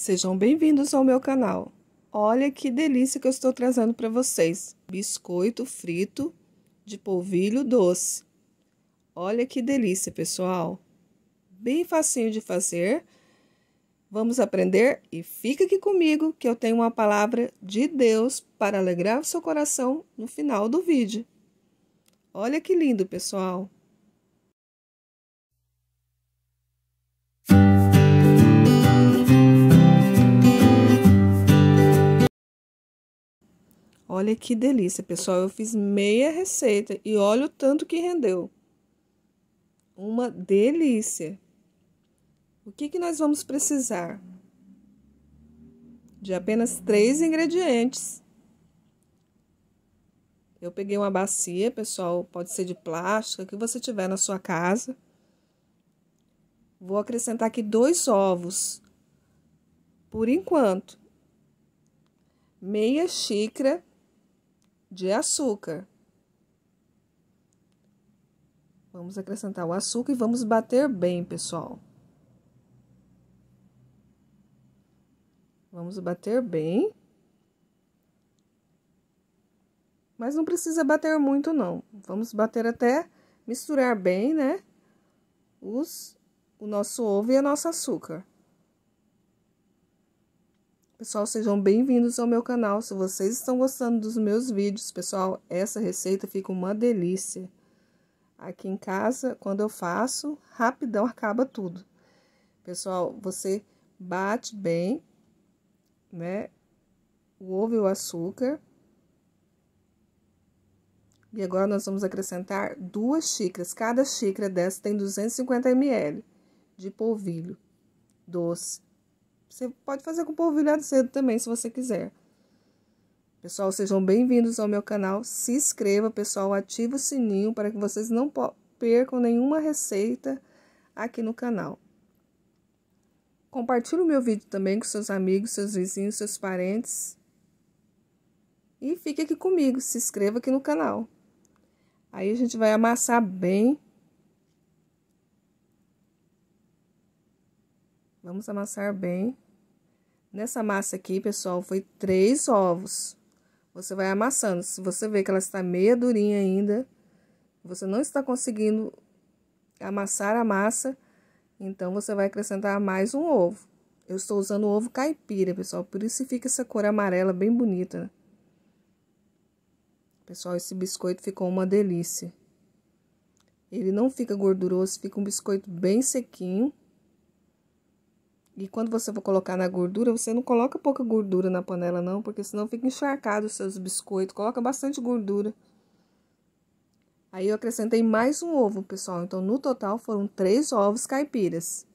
Sejam bem-vindos ao meu canal. Olha que delícia que eu estou trazendo para vocês. Biscoito frito de polvilho doce. Olha que delícia, pessoal. Bem facinho de fazer. Vamos aprender e fica aqui comigo que eu tenho uma palavra de Deus para alegrar o seu coração no final do vídeo. Olha que lindo, pessoal. Olha que delícia, pessoal. Eu fiz meia receita e olha o tanto que rendeu. Uma delícia. O que, que nós vamos precisar? De apenas três ingredientes. Eu peguei uma bacia, pessoal, pode ser de plástico, que você tiver na sua casa. Vou acrescentar aqui dois ovos. Por enquanto, meia xícara de açúcar. Vamos acrescentar o açúcar e vamos bater bem, pessoal. Vamos bater bem. Mas não precisa bater muito, não. Vamos bater até misturar bem, né? Os, o nosso ovo e a nossa açúcar. Pessoal, sejam bem-vindos ao meu canal. Se vocês estão gostando dos meus vídeos, pessoal, essa receita fica uma delícia. Aqui em casa, quando eu faço, rapidão acaba tudo. Pessoal, você bate bem, né? O ovo e o açúcar. E agora nós vamos acrescentar duas xícaras. Cada xícara dessa tem 250 ml de polvilho doce. Você pode fazer com polvilhado cedo também, se você quiser. Pessoal, sejam bem-vindos ao meu canal. Se inscreva, pessoal, ative o sininho para que vocês não percam nenhuma receita aqui no canal. Compartilhe o meu vídeo também com seus amigos, seus vizinhos, seus parentes. E fique aqui comigo, se inscreva aqui no canal. Aí a gente vai amassar bem Vamos amassar bem. Nessa massa aqui, pessoal, foi três ovos. Você vai amassando. Se você vê que ela está meia durinha ainda, você não está conseguindo amassar a massa, então você vai acrescentar mais um ovo. Eu estou usando o ovo caipira, pessoal, por isso fica essa cor amarela bem bonita. Né? Pessoal, esse biscoito ficou uma delícia. Ele não fica gorduroso, fica um biscoito bem sequinho. E quando você for colocar na gordura, você não coloca pouca gordura na panela não, porque senão fica encharcado os seus biscoitos. Coloca bastante gordura. Aí eu acrescentei mais um ovo, pessoal. Então, no total, foram três ovos caipiras.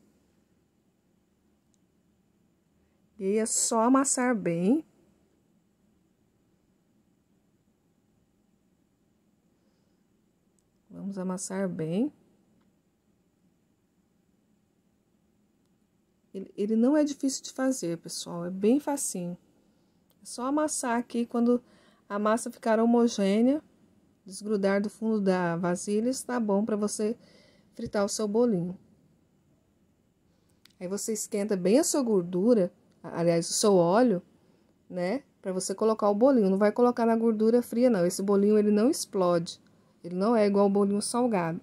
E aí é só amassar bem. Vamos amassar bem. Ele, ele não é difícil de fazer, pessoal, é bem facinho. É só amassar aqui quando a massa ficar homogênea, desgrudar do fundo da vasilha, está bom para você fritar o seu bolinho. Aí você esquenta bem a sua gordura, aliás, o seu óleo, né? Para você colocar o bolinho. Não vai colocar na gordura fria, não. Esse bolinho ele não explode. Ele não é igual ao bolinho salgado.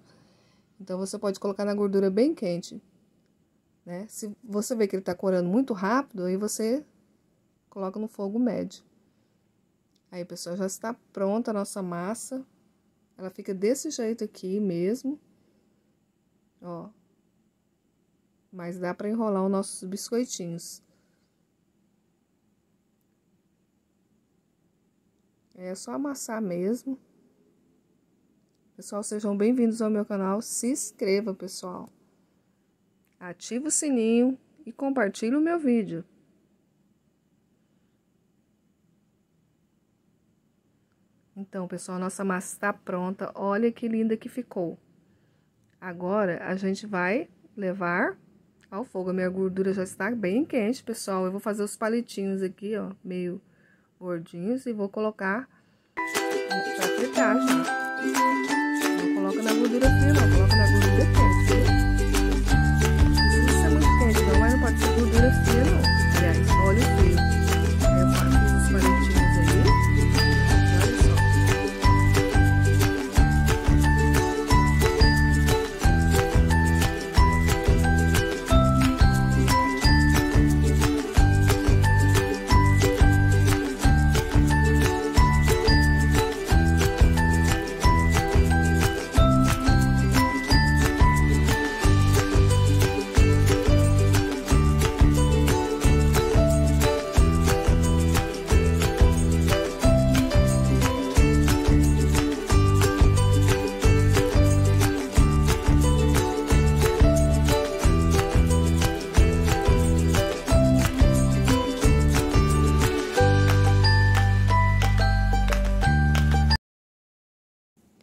Então você pode colocar na gordura bem quente. Né? Se você vê que ele está corando muito rápido, aí você coloca no fogo médio. Aí, pessoal, já está pronta a nossa massa. Ela fica desse jeito aqui mesmo. Ó. Mas dá para enrolar os nossos biscoitinhos. É só amassar mesmo. Pessoal, sejam bem-vindos ao meu canal. Se inscreva, pessoal ative o sininho e compartilhe o meu vídeo. Então, pessoal, nossa massa está pronta. Olha que linda que ficou. Agora, a gente vai levar ao fogo. A minha gordura já está bem quente, pessoal. Eu vou fazer os palitinhos aqui, ó, meio gordinhos. E vou colocar pra fritar, gente. Não coloca na gordura fina, coloca na gordura quente,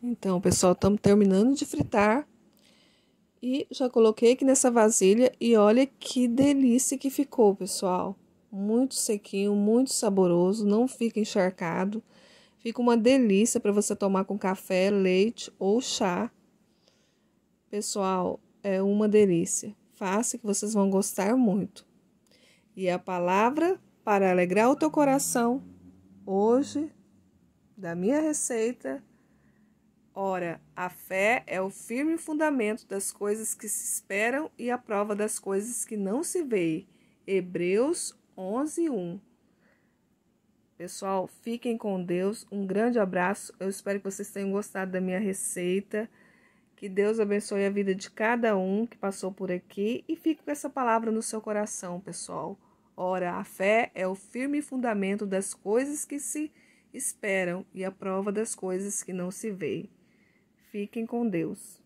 Então, pessoal, estamos terminando de fritar. E já coloquei aqui nessa vasilha e olha que delícia que ficou, pessoal. Muito sequinho, muito saboroso, não fica encharcado. Fica uma delícia para você tomar com café, leite ou chá. Pessoal, é uma delícia. Faça que vocês vão gostar muito. E a palavra para alegrar o teu coração hoje da minha receita Ora, a fé é o firme fundamento das coisas que se esperam e a prova das coisas que não se veem. Hebreus 11, 1. Pessoal, fiquem com Deus. Um grande abraço. Eu espero que vocês tenham gostado da minha receita. Que Deus abençoe a vida de cada um que passou por aqui e fique com essa palavra no seu coração, pessoal. Ora, a fé é o firme fundamento das coisas que se esperam e a prova das coisas que não se veem. Fiquem com Deus.